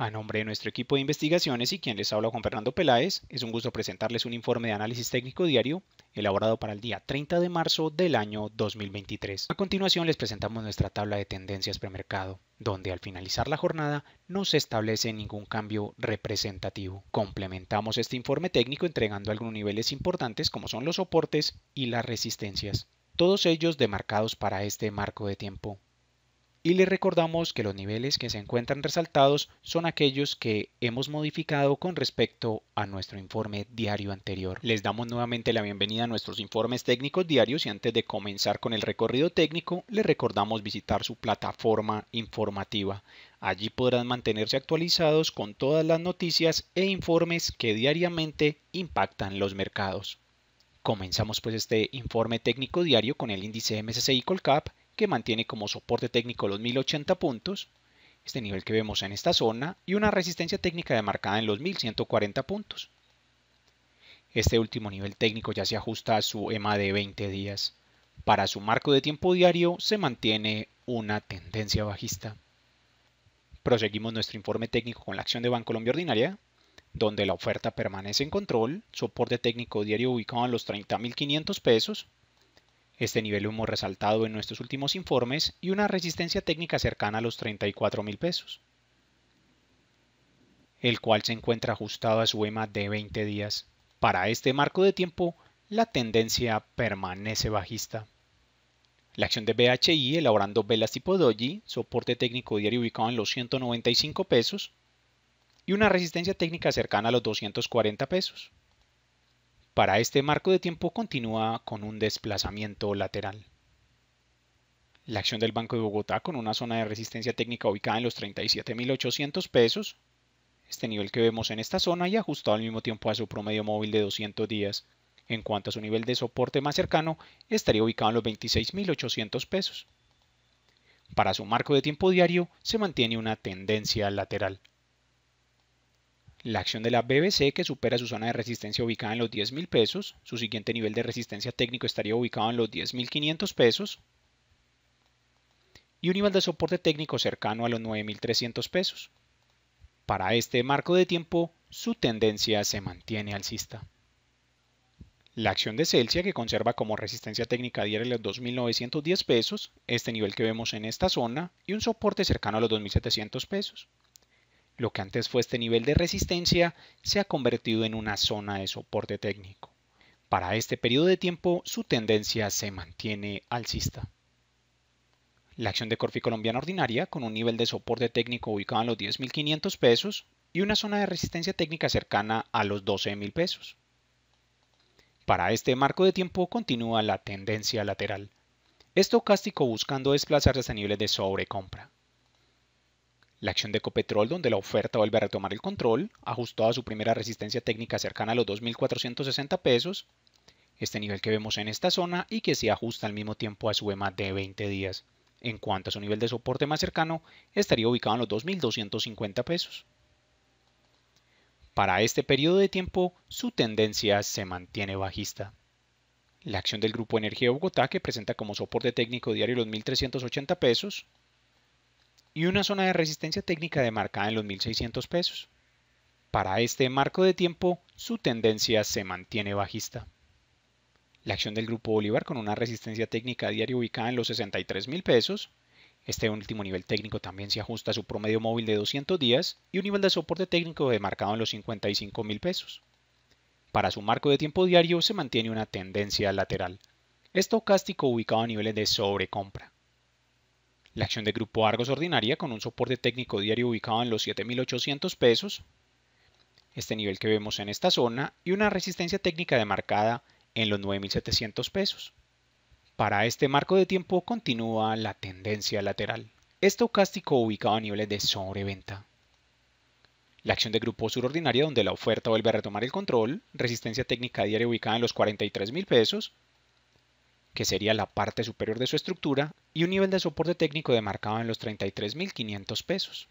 A nombre de nuestro equipo de investigaciones y quien les habla con Fernando Peláez, es un gusto presentarles un informe de análisis técnico diario elaborado para el día 30 de marzo del año 2023. A continuación les presentamos nuestra tabla de tendencias premercado, donde al finalizar la jornada no se establece ningún cambio representativo. Complementamos este informe técnico entregando algunos niveles importantes como son los soportes y las resistencias, todos ellos demarcados para este marco de tiempo y les recordamos que los niveles que se encuentran resaltados son aquellos que hemos modificado con respecto a nuestro informe diario anterior. Les damos nuevamente la bienvenida a nuestros informes técnicos diarios y antes de comenzar con el recorrido técnico les recordamos visitar su plataforma informativa. Allí podrán mantenerse actualizados con todas las noticias e informes que diariamente impactan los mercados. Comenzamos pues este informe técnico diario con el índice MSCI Colcap que mantiene como soporte técnico los 1080 puntos, este nivel que vemos en esta zona, y una resistencia técnica demarcada en los 1140 puntos. Este último nivel técnico ya se ajusta a su EMA de 20 días. Para su marco de tiempo diario se mantiene una tendencia bajista. Proseguimos nuestro informe técnico con la acción de colombia Ordinaria, donde la oferta permanece en control, soporte técnico diario ubicado en los 30.500 pesos, este nivel lo hemos resaltado en nuestros últimos informes y una resistencia técnica cercana a los 34 mil pesos, el cual se encuentra ajustado a su EMA de 20 días. Para este marco de tiempo, la tendencia permanece bajista. La acción de BHI elaborando velas tipo doji, soporte técnico diario ubicado en los 195 pesos y una resistencia técnica cercana a los 240 pesos. Para este marco de tiempo continúa con un desplazamiento lateral. La acción del Banco de Bogotá con una zona de resistencia técnica ubicada en los 37.800 pesos, este nivel que vemos en esta zona y ajustado al mismo tiempo a su promedio móvil de 200 días. En cuanto a su nivel de soporte más cercano, estaría ubicado en los 26.800 pesos. Para su marco de tiempo diario se mantiene una tendencia lateral la acción de la BBC que supera su zona de resistencia ubicada en los 10,000 pesos, su siguiente nivel de resistencia técnico estaría ubicado en los 10.500 pesos y un nivel de soporte técnico cercano a los 9.300 pesos. Para este marco de tiempo, su tendencia se mantiene alcista. La acción de Celsius que conserva como resistencia técnica diaria los 2.910 pesos, este nivel que vemos en esta zona, y un soporte cercano a los 2.700 pesos. Lo que antes fue este nivel de resistencia se ha convertido en una zona de soporte técnico. Para este periodo de tiempo, su tendencia se mantiene alcista. La acción de Corfi Colombiana Ordinaria, con un nivel de soporte técnico ubicado en los 10.500 pesos y una zona de resistencia técnica cercana a los 12.000 pesos. Para este marco de tiempo continúa la tendencia lateral. Estocástico buscando desplazarse a niveles de sobrecompra. La acción de Copetrol, donde la oferta vuelve a retomar el control, ajustó a su primera resistencia técnica cercana a los 2.460 pesos, este nivel que vemos en esta zona y que se ajusta al mismo tiempo a su EMA de 20 días. En cuanto a su nivel de soporte más cercano, estaría ubicado en los 2.250 pesos. Para este periodo de tiempo, su tendencia se mantiene bajista. La acción del Grupo Energía Bogotá, que presenta como soporte técnico diario los 1.380 pesos, y una zona de resistencia técnica demarcada en los 1.600 pesos. Para este marco de tiempo, su tendencia se mantiene bajista. La acción del Grupo Bolívar con una resistencia técnica diaria ubicada en los 63 mil pesos. Este último nivel técnico también se ajusta a su promedio móvil de 200 días y un nivel de soporte técnico demarcado en los 55 mil pesos. Para su marco de tiempo diario se mantiene una tendencia lateral, estocástico ubicado a niveles de sobrecompra. La acción de Grupo Argos ordinaria con un soporte técnico diario ubicado en los 7.800 pesos, este nivel que vemos en esta zona, y una resistencia técnica demarcada en los 9.700 pesos. Para este marco de tiempo continúa la tendencia lateral, estocástico ubicado a niveles de sobreventa. La acción de grupo ordinaria donde la oferta vuelve a retomar el control, resistencia técnica diaria ubicada en los $43,000. pesos, que sería la parte superior de su estructura, y un nivel de soporte técnico demarcado en los 33.500 pesos.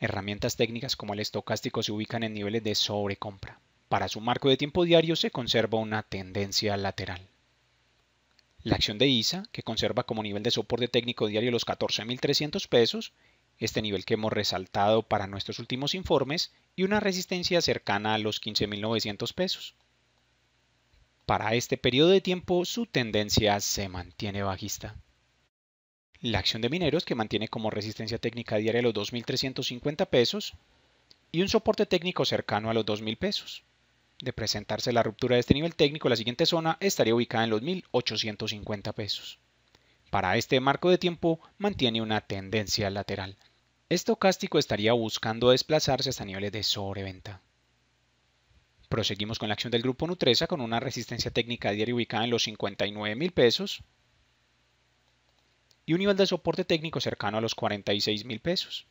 Herramientas técnicas como el estocástico se ubican en niveles de sobrecompra. Para su marco de tiempo diario se conserva una tendencia lateral. La acción de ISA, que conserva como nivel de soporte técnico diario los 14.300 pesos, este nivel que hemos resaltado para nuestros últimos informes, y una resistencia cercana a los 15.900 pesos. Para este periodo de tiempo su tendencia se mantiene bajista. La acción de mineros que mantiene como resistencia técnica diaria los 2.350 pesos y un soporte técnico cercano a los 2.000 pesos. De presentarse la ruptura de este nivel técnico, la siguiente zona estaría ubicada en los 1.850 pesos. Para este marco de tiempo mantiene una tendencia lateral. Estocástico estaría buscando desplazarse hasta niveles de sobreventa. Proseguimos con la acción del grupo Nutresa con una resistencia técnica diaria ubicada en los 59 mil pesos y un nivel de soporte técnico cercano a los 46 mil pesos.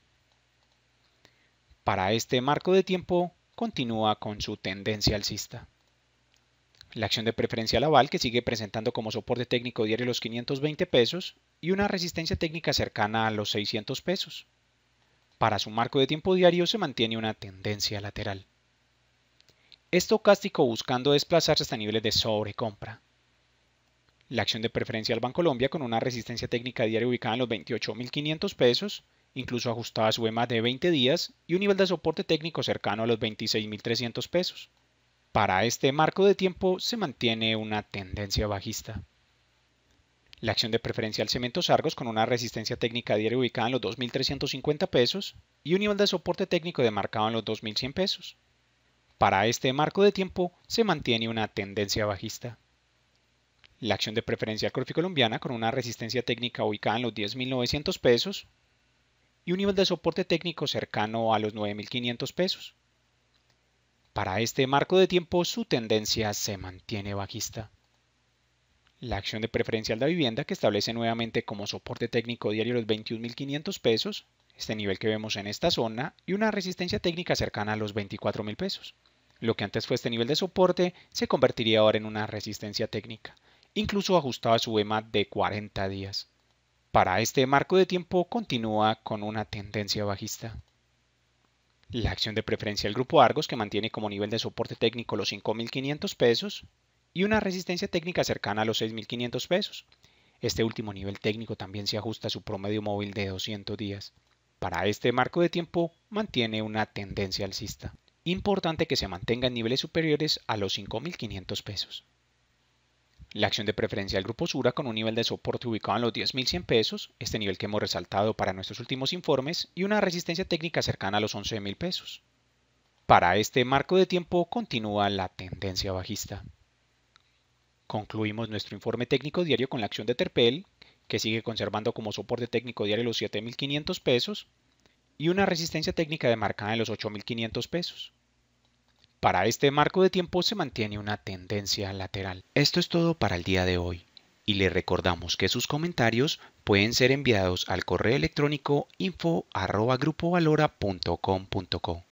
Para este marco de tiempo continúa con su tendencia alcista. La acción de preferencia Laval, que sigue presentando como soporte técnico diario los 520 pesos y una resistencia técnica cercana a los 600 pesos. Para su marco de tiempo diario se mantiene una tendencia lateral estocástico buscando desplazarse hasta niveles de sobrecompra. La acción de preferencia al Bancolombia con una resistencia técnica diaria ubicada en los 28.500 pesos, incluso ajustada a su EMA de 20 días y un nivel de soporte técnico cercano a los 26.300 pesos. Para este marco de tiempo se mantiene una tendencia bajista. La acción de preferencia al Cementos Argos con una resistencia técnica diaria ubicada en los 2.350 pesos y un nivel de soporte técnico demarcado en los 2.100 pesos. Para este marco de tiempo se mantiene una tendencia bajista. La acción de preferencia colombiana con una resistencia técnica ubicada en los 10.900 pesos y un nivel de soporte técnico cercano a los 9.500 pesos. Para este marco de tiempo su tendencia se mantiene bajista. La acción de Preferencia de la vivienda que establece nuevamente como soporte técnico diario los 21.500 pesos este nivel que vemos en esta zona, y una resistencia técnica cercana a los $24,000. pesos. Lo que antes fue este nivel de soporte se convertiría ahora en una resistencia técnica, incluso ajustado a su EMA de 40 días. Para este marco de tiempo continúa con una tendencia bajista. La acción de preferencia del grupo Argos que mantiene como nivel de soporte técnico los 5.500 pesos y una resistencia técnica cercana a los 6.500 pesos. Este último nivel técnico también se ajusta a su promedio móvil de 200 días para este marco de tiempo mantiene una tendencia alcista. Importante que se mantenga en niveles superiores a los 5.500 pesos. La acción de preferencia del grupo Sura con un nivel de soporte ubicado en los 10.100 pesos, este nivel que hemos resaltado para nuestros últimos informes, y una resistencia técnica cercana a los 11.000 pesos. Para este marco de tiempo continúa la tendencia bajista. Concluimos nuestro informe técnico diario con la acción de Terpel, que sigue conservando como soporte técnico diario los 7.500 pesos y una resistencia técnica de marca en los 8.500 pesos. Para este marco de tiempo se mantiene una tendencia lateral. Esto es todo para el día de hoy y le recordamos que sus comentarios pueden ser enviados al correo electrónico info.grupovalora.com.co.